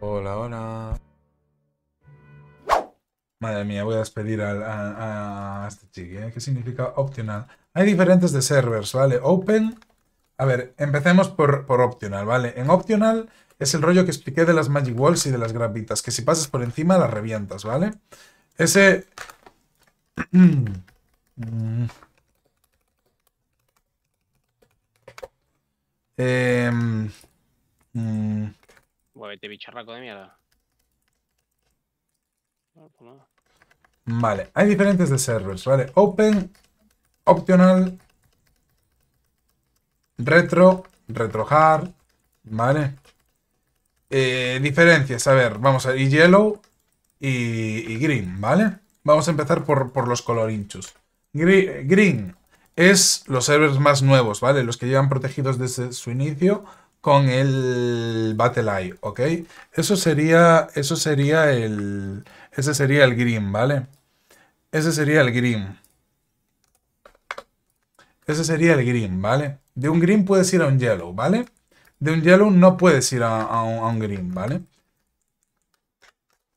Hola, hola. Madre mía, voy a despedir a, este chiqui. ¿eh? ¿Qué significa optional? Hay diferentes de servers, ¿vale? Open. A ver, empecemos por, por optional, ¿vale? En optional es el rollo que expliqué de las Magic Walls y de las gravitas, que si pasas por encima las revientas, ¿vale? Ese... Mm. Eh, bicharraco de mierda. Pues vale, hay diferentes de servers, ¿vale? Open, Optional, Retro, Retro Hard, ¿vale? Eh, diferencias, a ver, vamos a ir Yellow y, Green, ¿vale? Vamos a empezar por, por los colorinchos. Green, green es los servers más nuevos, ¿vale? Los que llevan protegidos desde su inicio con el Battle Eye, ¿ok? Eso sería, eso sería el, ese sería el green, ¿vale? Ese sería el green. Ese sería el green, ¿vale? De un Green puedes ir a un Yellow, ¿vale? De un Yellow no puedes ir a, un, Green, ¿vale?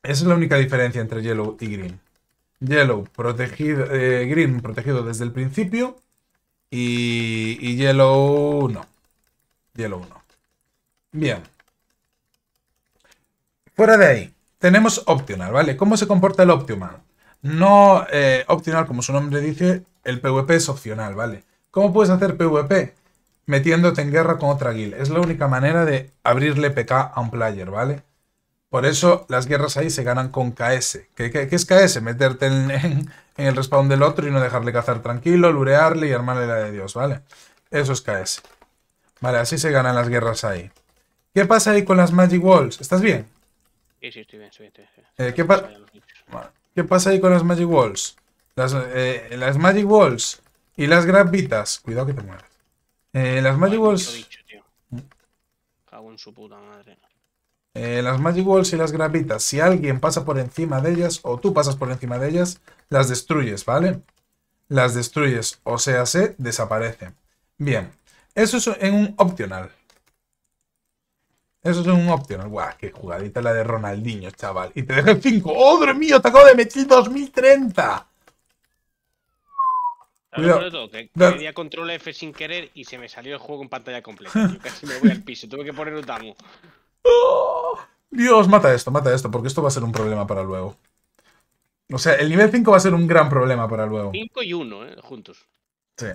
Esa es la única diferencia entre Yellow y Green. Yellow protegido, eh, Green protegido desde el principio y, y Yellow no. Yellow no. Bien. Fuera de ahí, tenemos Optional, ¿vale? ¿Cómo se comporta el Optimal? No, eh, Optional, como su nombre dice, el PvP es opcional, ¿vale? ¿Cómo puedes hacer PvP? Metiéndote en guerra con otra guild. Es la única manera de abrirle PK a un player, ¿vale? Por eso las guerras ahí se ganan con KS. ¿Qué, es KS? Meterte en, en, el respawn del otro y no dejarle cazar tranquilo, lurearle y armarle la de Dios, ¿vale? Eso es KS. Vale, así se ganan las guerras ahí. ¿Qué pasa ahí con las Magic Walls? ¿Estás bien? Sí, sí, estoy bien, estoy bien. Eh, ¿qué, pasa ahí con las Magic Walls? Eh, las, Magic Walls y las Gravitas. Cuidado que te mueras. Eh, las Magic Walls... en su puta madre. las Magic Walls y las Gravitas. Si alguien pasa por encima de ellas, o tú pasas por encima de ellas, las destruyes, ¿vale? Las destruyes, o sea, se desaparecen. Bien, eso es en un opcional. Eso es un optional. Guau, qué jugadita la de Ronaldinho, chaval. Y te dejo el 5. ¡Odre mío! Te acabo de meter 2030. Cuidado. que control F sin querer y se me salió el juego en pantalla completa. Yo casi me voy al piso, tuve que poner un tamu. ¡Oh! Dios, mata esto, mata esto, porque esto va a ser un problema para luego. O sea, el nivel 5 va a ser un gran problema para luego. 5 y 1, ¿eh? juntos. Sí.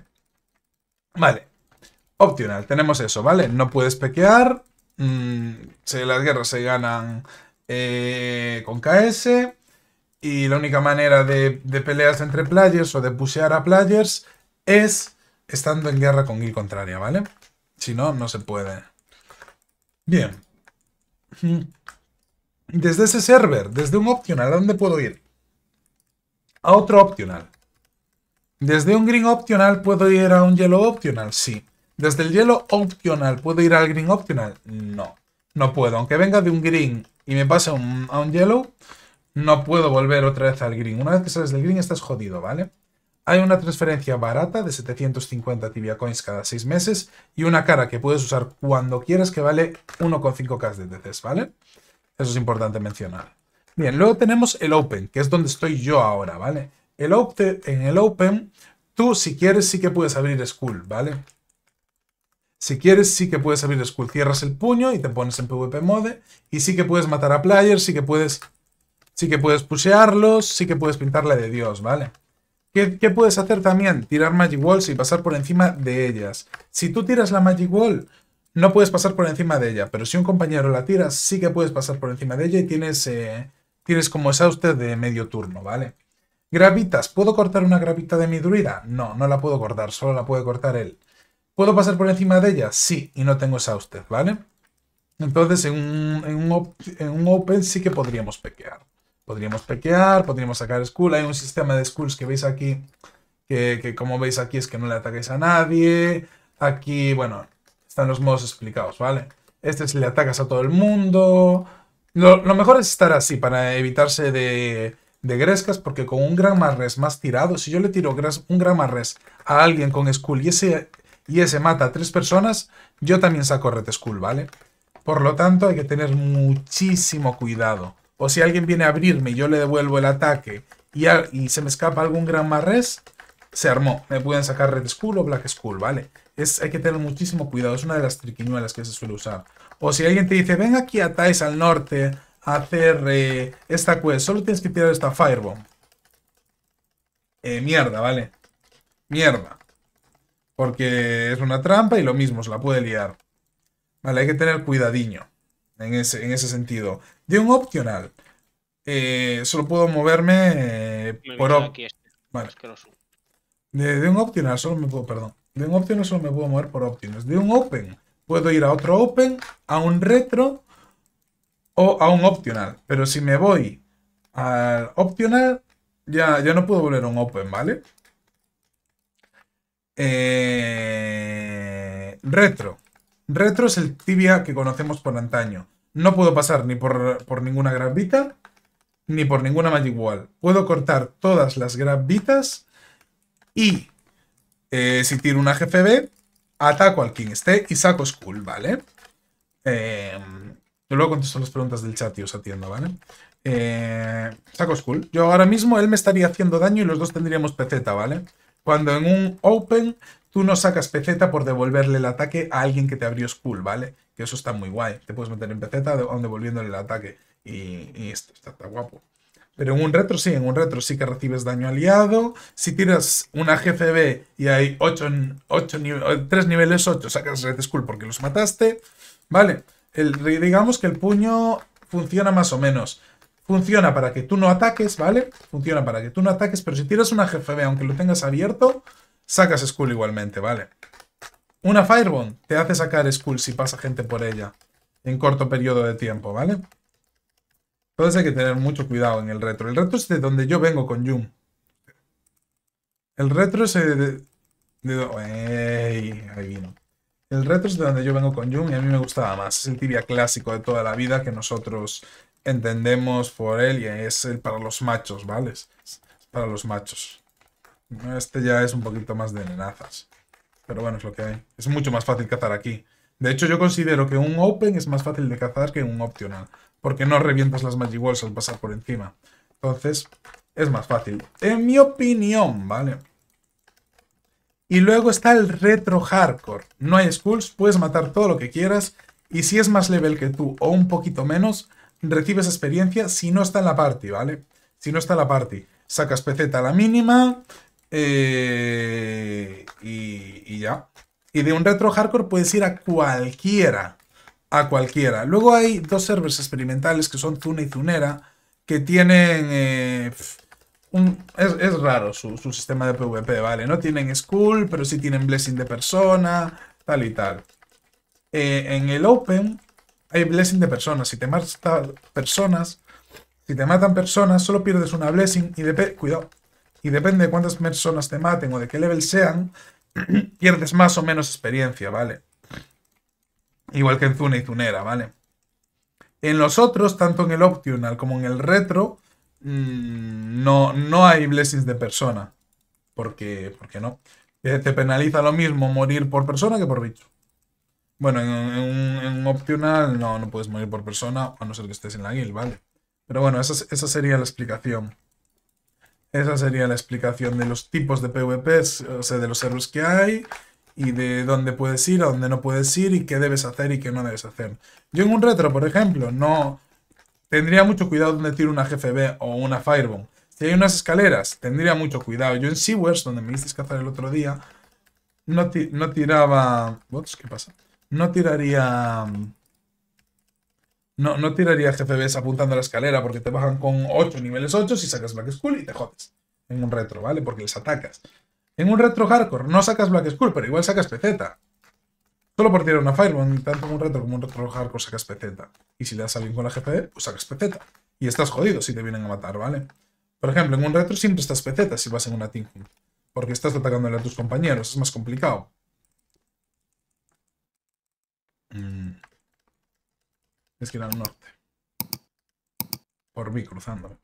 Vale. Optional, tenemos eso, ¿vale? No puedes pequear, Mm, se, las guerras se ganan eh, con KS y la única manera de, de, peleas entre players o de pushear a players es estando en guerra con el contraria, ¿vale? Si no, no se puede. Bien. Mm. Desde ese server, desde un optional, ¿a dónde puedo ir? A otro optional. Desde un green optional puedo ir a un yellow optional, sí. Desde el hielo optional, ¿puedo ir al green optional? No, no puedo. Aunque venga de un green y me pase a un yellow, no puedo volver otra vez al green. Una vez que sales del green estás jodido, ¿vale? Hay una transferencia barata de 750 tibia coins cada 6 meses y una cara que puedes usar cuando quieras que vale 1,5k de veces ¿vale? Eso es importante mencionar. Bien, luego tenemos el Open, que es donde estoy yo ahora, ¿vale? El open, en el Open, tú si quieres sí que puedes abrir School, ¿vale? Si quieres, sí que puedes abrir Skull. Cierras el puño y te pones en PvP mode. Y sí que puedes matar a players, sí que puedes... Sí que puedes pushearlos, sí que puedes pintarle de Dios, ¿vale? ¿Qué, puedes hacer también? Tirar Magic Walls y pasar por encima de ellas. Si tú tiras la Magic Wall, no puedes pasar por encima de ella. Pero si un compañero la tira, sí que puedes pasar por encima de ella y tienes, eh, tienes como esa usted de medio turno, ¿vale? Gravitas. ¿Puedo cortar una gravita de mi druida? No, no la puedo cortar, solo la puede cortar él. ¿Puedo pasar por encima de ella? Sí, y no tengo esa usted, ¿vale? Entonces, en un, open sí que podríamos pequear. Podríamos pequear, podríamos sacar school. Hay un sistema de schools que veis aquí, que, como veis aquí es que no le ataquéis a nadie. Aquí, bueno, están los modos explicados, ¿vale? Este si le atacas a todo el mundo. Lo, mejor es estar así para evitarse de, de Grescas, porque con un gran res más tirado, si yo le tiro un gran res a alguien con school y ese y ese mata a tres personas, yo también saco Red Skull, ¿vale? Por lo tanto, hay que tener muchísimo cuidado. O si alguien viene a abrirme y yo le devuelvo el ataque y, se me escapa algún gran Marrés, se armó. Me pueden sacar Red Skull o Black Skull, ¿vale? Es, hay que tener muchísimo cuidado. Es una de las triquiñuelas que se suele usar. O si alguien te dice, ven aquí a Thais al norte a hacer eh, esta quest. Solo tienes que tirar esta Firebomb. Eh, mierda, ¿vale? Mierda. Porque es una trampa y lo mismo, se la puede liar. Vale, hay que tener cuidadiño en ese, en ese sentido. De un optional, eh, solo puedo moverme eh, por... Este, de, un optional solo me puedo, perdón. De un optional solo me puedo mover por opciones. De un open puedo ir a otro open, a un retro o a un optional. Pero si me voy al optional, ya, ya no puedo volver a un open, ¿vale? Eh, retro. Retro es el tibia que conocemos por antaño. No puedo pasar ni por, ninguna gravita ni por ninguna Magic Wall. Puedo cortar todas las gravitas y eh, si tiro una GFB, ataco al quien esté y saco Skull, ¿vale? Eh, luego contesto las preguntas del chat y os atiendo, ¿vale? Eh, saco Skull. Yo ahora mismo él me estaría haciendo daño y los dos tendríamos PZ, ¿vale? Cuando en un open tú no sacas PZ por devolverle el ataque a alguien que te abrió school, ¿vale? Que eso está muy guay. Te puedes meter en PZ aún devolviéndole el ataque. Y, esto está, guapo. Pero en un retro sí, en un retro sí que recibes daño aliado. Si tiras una GCB y hay 8, 3 niveles 8, sacas Red Skull porque los mataste. Vale, el, digamos que el puño funciona más o menos funciona para que tú no ataques, ¿vale? Funciona para que tú no ataques, pero si tiras una GFB, aunque lo tengas abierto, sacas Skull igualmente, ¿vale? Una Firebomb te hace sacar Skull si pasa gente por ella en corto periodo de tiempo, ¿vale? Entonces hay que tener mucho cuidado en el retro. El retro es de donde yo vengo con Yum. El retro es de... ahí vino. El retro es de donde yo vengo con Jung y a mí me gustaba más. Es el tibia clásico de toda la vida que nosotros entendemos por él y es el para los machos, ¿vale? para los machos. Este ya es un poquito más de nenazas. Pero bueno, es lo que hay. Es mucho más fácil cazar aquí. De hecho, yo considero que un Open es más fácil de cazar que un Optional. Porque no revientas las Magic Walls al pasar por encima. Entonces, es más fácil. En mi opinión, ¿vale? Y luego está el Retro Hardcore. No hay schools, puedes matar todo lo que quieras. Y si es más level que tú o un poquito menos, recibes experiencia si no está en la party, ¿vale? Si no está en la party. Sacas PZ a la mínima eh, y, ya. Y de un retro hardcore puedes ir a cualquiera. A cualquiera. Luego hay dos servers experimentales que son Zune y Zunera que tienen... Eh, es, raro su, sistema de PvP, ¿vale? No tienen school, pero sí tienen blessing de persona, tal y tal. Eh, en el Open hay blessing de personas. Si te matan personas, si te matan personas, solo pierdes una blessing y depende. Cuidado. Y depende de cuántas personas te maten o de qué level sean, pierdes más o menos experiencia, ¿vale? Igual que en Zuna y Zunera, ¿vale? En los otros, tanto en el Optional como en el Retro, mm, no, no hay blessings de persona. Porque, porque no. Eh, te penaliza lo mismo morir por persona que por bicho. Bueno, en, un, optional no, no puedes morir por persona, a no ser que estés en la guild, ¿vale? Pero bueno, esa, sería la explicación. Esa sería la explicación de los tipos de PVPs, o sea, de los errores que hay, y de dónde puedes ir, a dónde no puedes ir, y qué debes hacer y qué no debes hacer. Yo en un retro, por ejemplo, no tendría mucho cuidado donde tiro una GFB o una Firebomb. Si hay unas escaleras, tendría mucho cuidado. Yo en Sewers, donde me hiciste cazar el otro día, no, no tiraba... ¿Bots? ¿Qué pasa? No tiraría... No, no tiraría GFBs apuntando a la escalera porque te bajan con 8 niveles 8 si sacas Black Skull y te jodes. En un retro, ¿vale? Porque les atacas. En un retro hardcore no sacas Black Skull, pero igual sacas PZ. Solo por tirar una Fireball, tanto en un retro como en un retro hardcore sacas PZ. Y si le das a alguien con la GFB, e, pues sacas PZ. Y estás jodido si te vienen a matar, ¿vale? Por ejemplo, en un retro siempre estás PZ si vas en una Team Porque estás atacándole a tus compañeros, es más complicado. Mm. Es que era norte. Por mí, cruzando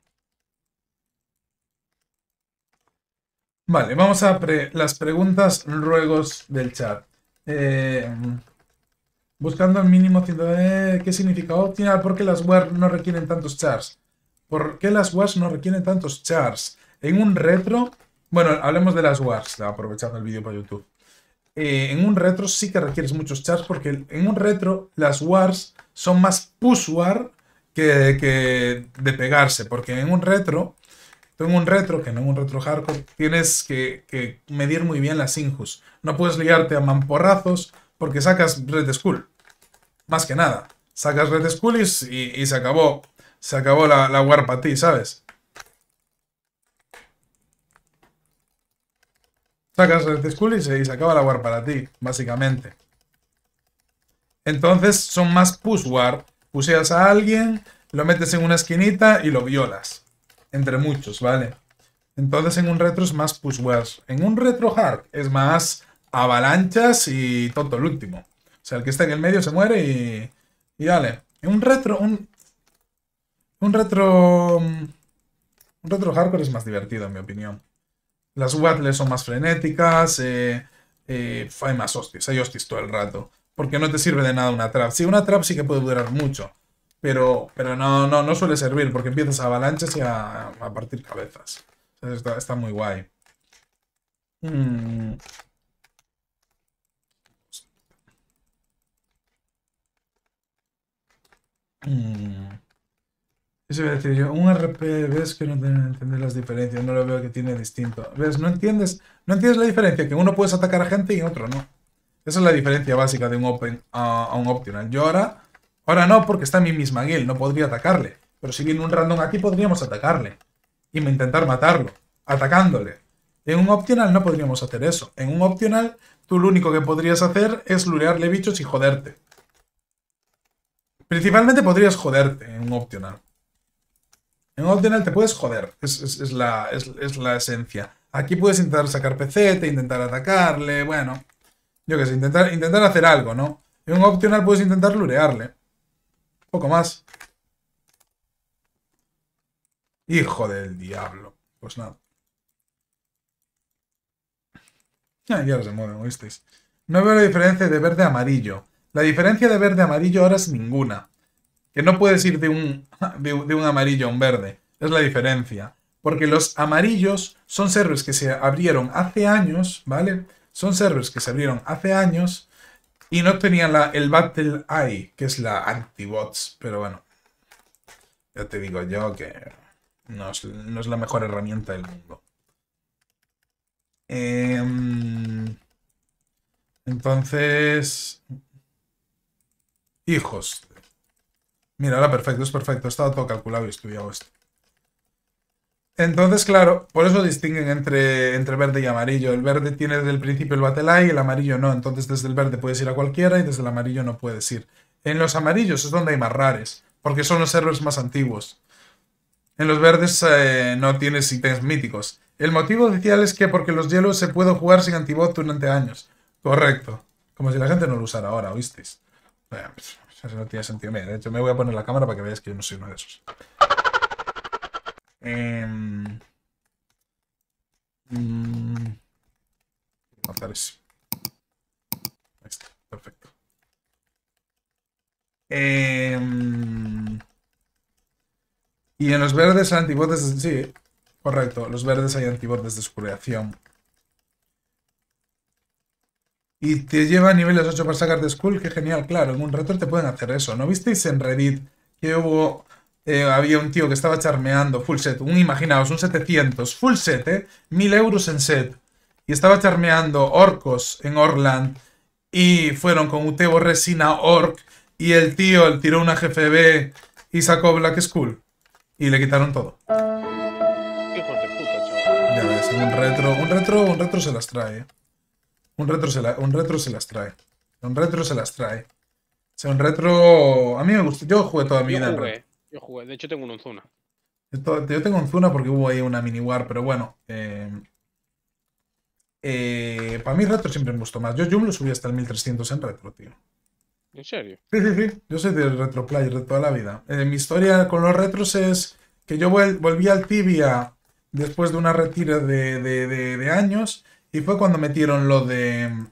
Vale, vamos a las preguntas, ruegos del chat. Eh, buscando el mínimo ¿Qué significa? tiene? ¿Por qué las wars no requieren tantos chars? ¿Por qué las WARs no requieren tantos chars? En un retro... Bueno, hablemos de las WARs, aprovechando el vídeo para YouTube. Eh, en un retro sí que requieres muchos chars porque en un retro las wars son más push war que, de pegarse, porque en un retro, en un retro, que no en un retro hardcore, tienes que, medir muy bien las injus. No puedes liarte a mamporrazos porque sacas Red School. Más que nada. Sacas Red School y, y, se acabó. Se acabó la, la war para ti, ¿sabes? Sacas el Skull y se, y se acaba la War para ti, básicamente. Entonces son más push War. Puseas a alguien, lo metes en una esquinita y lo violas. Entre muchos, ¿vale? Entonces en un retro es más push war. En un retro hard es más avalanchas y todo el último. O sea, el que está en el medio se muere y. Y dale. En un retro. Un, un retro. Un retro hardcore es más divertido, en mi opinión. Las Wattles son más frenéticas, eh, eh, hay más hostias, hay hostias todo el rato. Porque no te sirve de nada una trap. Sí, una trap sí que puede durar mucho, pero, pero no, no, no suele servir porque empiezas a avalanchas y a, partir cabezas. está, muy guay. Mm. Mm. Eso a decir yo, un RP ves que no entiendes las diferencias, no lo veo que tiene distinto. ¿Ves? No entiendes, no entiendes la diferencia, que uno puedes atacar a gente y otro no. Esa es la diferencia básica de un Open a, un Optional. Yo ahora, ahora no, porque está mi misma guild, no podría atacarle. Pero si viene un random aquí podríamos atacarle. Y intentar matarlo, atacándole. En un Optional no podríamos hacer eso. En un Optional, tú lo único que podrías hacer es lurearle bichos y joderte. Principalmente podrías joderte en un Optional. En optional te puedes joder, es, la, esencia. Aquí puedes intentar sacar PC, intentar atacarle, bueno, yo qué sé, intentar, intentar hacer algo, ¿no? En un optional puedes intentar lurearle. Poco más. Hijo del diablo. Pues nada. Ah, ya, ya se mueven, No veo la diferencia de verde a amarillo. La diferencia de verde a amarillo ahora es ninguna. Que no puedes ir de un, de, un amarillo a un verde. Es la diferencia. Porque los amarillos son servers que se abrieron hace años, ¿vale? Son servers que se abrieron hace años y no tenían la, el Battle Eye, que es la anti-bots. Pero bueno, ya te digo yo que no es, la mejor herramienta del mundo. Em, entonces... Hijos. Mira, ahora perfecto, es perfecto. Estaba todo calculado y estudiado esto. Entonces, claro, por eso distinguen entre, entre verde y amarillo. El verde tiene desde el principio el battle y el amarillo no. Entonces, desde el verde puedes ir a cualquiera y desde el amarillo no puedes ir. En los amarillos es donde hay más rares, porque son los servers más antiguos. En los verdes eh, no tienes ítems míticos. El motivo oficial es que porque los hielos se puede jugar sin antibot durante años. Correcto. Como si la gente no lo usara ahora, ¿oísteis? Pues, no tiene sentido. de hecho, me voy a poner la cámara para que veáis que yo no soy uno de esos. Em, mm, Ahí está, perfecto. Em, y en los verdes hay antibotes. De... Sí, correcto. Los verdes hay antibotes de su y te lleva a niveles 8 para sacar de school que genial, claro, en un retro te pueden hacer eso. ¿No visteis en Reddit que hubo... Eh, había un tío que estaba charmeando full set, un imaginaos, un 700, full set, ¿eh? 1000 euros en set. Y estaba charmeando orcos en Orland. Y fueron con Utebo Resina Orc. Y el tío le tiró una GFB y sacó Black school Y le quitaron todo. Ya un retro, un retro, un retro se las trae. Eh. Un retro se, un retro se las trae. Un retro se las trae. O sea, un retro. A mí me gusta. Yo jugué toda mi vida en retro. Yo jugué. De hecho, tengo un en Zuna. Yo tengo un Zuna porque hubo ahí una mini war, pero bueno. Eh, eh, para mí retro siempre me gustó más. Yo me lo subí hasta el 1300 en retro, tío. ¿En serio? Sí, sí, sí. Yo soy del retro player de toda la vida. Eh, mi historia con los retros es que yo volví al Tibia después de una retira de años y fue cuando metieron lo de...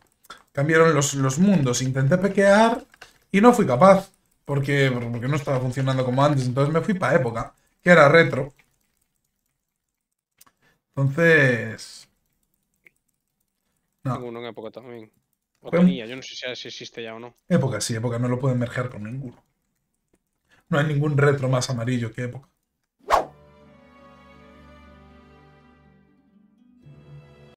Cambiaron los, mundos. Intenté pequear y no fui capaz. Porque, porque no estaba funcionando como antes. Entonces me fui para época, que era retro. Entonces... No. Ninguno en época también. O yo no sé si existe ya o no. Época sí, época no lo pueden merger con ninguno. No hay ningún retro más amarillo que época.